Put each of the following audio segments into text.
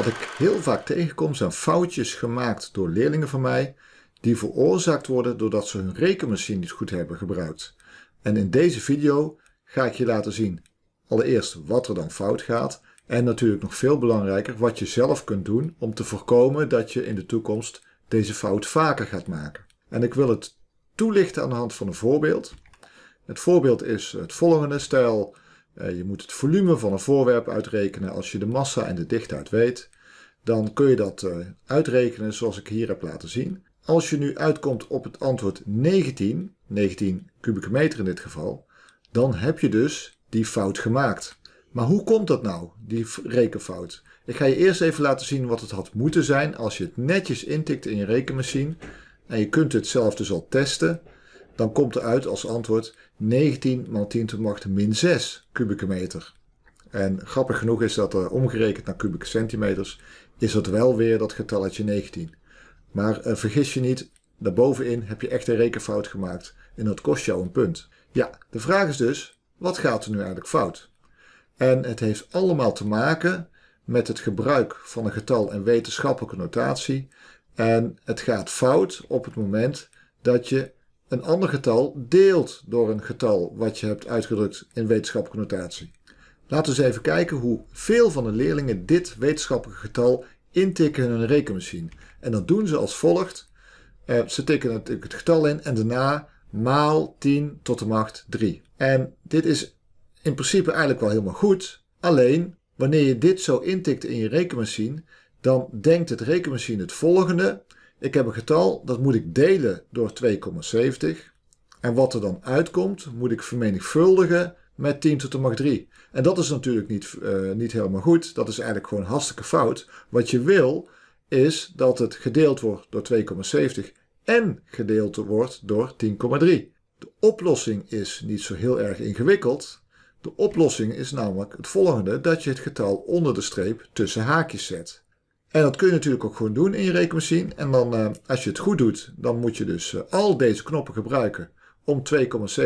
Wat ik heel vaak tegenkom zijn foutjes gemaakt door leerlingen van mij die veroorzaakt worden doordat ze hun rekenmachine niet goed hebben gebruikt. En in deze video ga ik je laten zien allereerst wat er dan fout gaat en natuurlijk nog veel belangrijker wat je zelf kunt doen om te voorkomen dat je in de toekomst deze fout vaker gaat maken. En ik wil het toelichten aan de hand van een voorbeeld. Het voorbeeld is het volgende. Stel eh, je moet het volume van een voorwerp uitrekenen. Als je de massa en de dichtheid weet, dan kun je dat eh, uitrekenen zoals ik hier heb laten zien. Als je nu uitkomt op het antwoord 19, 19 kubieke meter in dit geval, dan heb je dus die fout gemaakt. Maar hoe komt dat nou, die rekenfout? Ik ga je eerst even laten zien wat het had moeten zijn als je het netjes intikt in je rekenmachine. En je kunt het zelf dus al testen dan komt er uit als antwoord 19 x 10 tot de macht min 6 kubieke meter. En grappig genoeg is dat er omgerekend naar kubieke centimeters is dat wel weer dat getalletje 19. Maar eh, vergis je niet, daarbovenin heb je echt een rekenfout gemaakt en dat kost jou een punt. Ja, de vraag is dus, wat gaat er nu eigenlijk fout? En het heeft allemaal te maken met het gebruik van een getal en wetenschappelijke notatie. En het gaat fout op het moment dat je een ander getal deelt door een getal wat je hebt uitgedrukt in wetenschappelijke notatie. Laten we eens even kijken hoe veel van de leerlingen dit wetenschappelijke getal intikken in een rekenmachine. En dat doen ze als volgt. Eh, ze tikken natuurlijk het getal in en daarna maal 10 tot de macht 3. En dit is in principe eigenlijk wel helemaal goed. Alleen, wanneer je dit zo intikt in je rekenmachine, dan denkt het rekenmachine het volgende. Ik heb een getal, dat moet ik delen door 2,70. En wat er dan uitkomt, moet ik vermenigvuldigen met 10 tot de macht 3. En dat is natuurlijk niet, eh, niet helemaal goed. Dat is eigenlijk gewoon hartstikke fout. Wat je wil, is dat het gedeeld wordt door 2,70 en gedeeld wordt door 10,3. De oplossing is niet zo heel erg ingewikkeld. De oplossing is namelijk het volgende, dat je het getal onder de streep tussen haakjes zet. En dat kun je natuurlijk ook gewoon doen in je rekenmachine. En dan, eh, als je het goed doet, dan moet je dus eh, al deze knoppen gebruiken om 2,70 x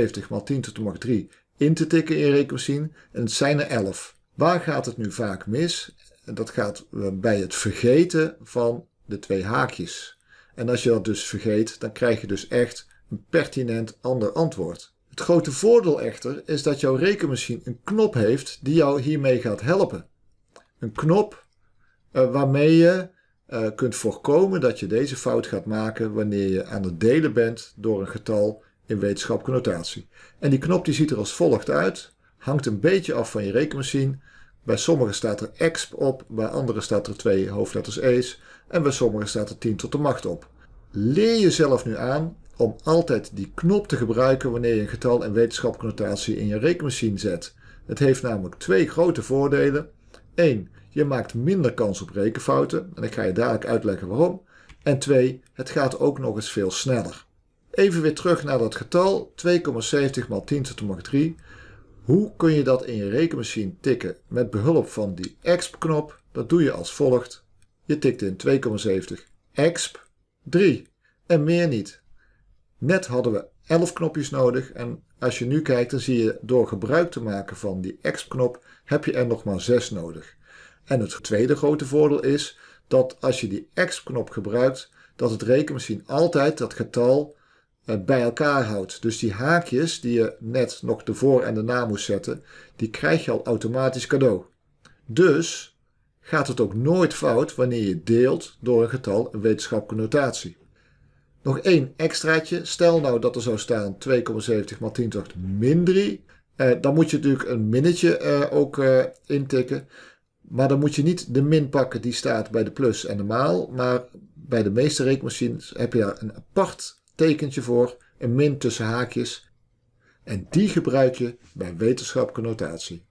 10 tot de macht 3 in te tikken in je rekenmachine. En het zijn er 11. Waar gaat het nu vaak mis? Dat gaat eh, bij het vergeten van de twee haakjes. En als je dat dus vergeet, dan krijg je dus echt een pertinent ander antwoord. Het grote voordeel echter is dat jouw rekenmachine een knop heeft die jou hiermee gaat helpen. Een knop eh, waarmee je eh, kunt voorkomen dat je deze fout gaat maken wanneer je aan het delen bent door een getal in wetenschappelijke notatie. En die knop die ziet er als volgt uit, hangt een beetje af van je rekenmachine. Bij sommigen staat er exp op, bij anderen staat er twee hoofdletters e's en bij sommigen staat er 10 tot de macht op. Leer jezelf nu aan om altijd die knop te gebruiken wanneer je een getal in wetenschappelijke notatie in je rekenmachine zet. Het heeft namelijk twee grote voordelen. 1 je maakt minder kans op rekenfouten. En ik ga je dadelijk uitleggen waarom. En twee, het gaat ook nog eens veel sneller. Even weer terug naar dat getal, 2,70 maal 10 tot de macht 3. Hoe kun je dat in je rekenmachine tikken met behulp van die exp-knop? Dat doe je als volgt. Je tikt in 2,70 exp 3 en meer niet. Net hadden we 11 knopjes nodig en als je nu kijkt dan zie je door gebruik te maken van die exp-knop heb je er nog maar 6 nodig. En het tweede grote voordeel is dat als je die x knop gebruikt, dat het rekenmachine altijd dat getal eh, bij elkaar houdt. Dus die haakjes die je net nog de voor- en de na moest zetten, die krijg je al automatisch cadeau. Dus gaat het ook nooit fout wanneer je deelt door een getal een wetenschappelijke notatie. Nog één extraatje. Stel nou dat er zou staan 2,70 x 10 tot min 3. Eh, dan moet je natuurlijk een minnetje eh, ook eh, intikken. Maar dan moet je niet de min pakken die staat bij de plus en de maal. Maar bij de meeste rekenmachines heb je daar een apart tekentje voor. Een min tussen haakjes. En die gebruik je bij wetenschappelijke notatie.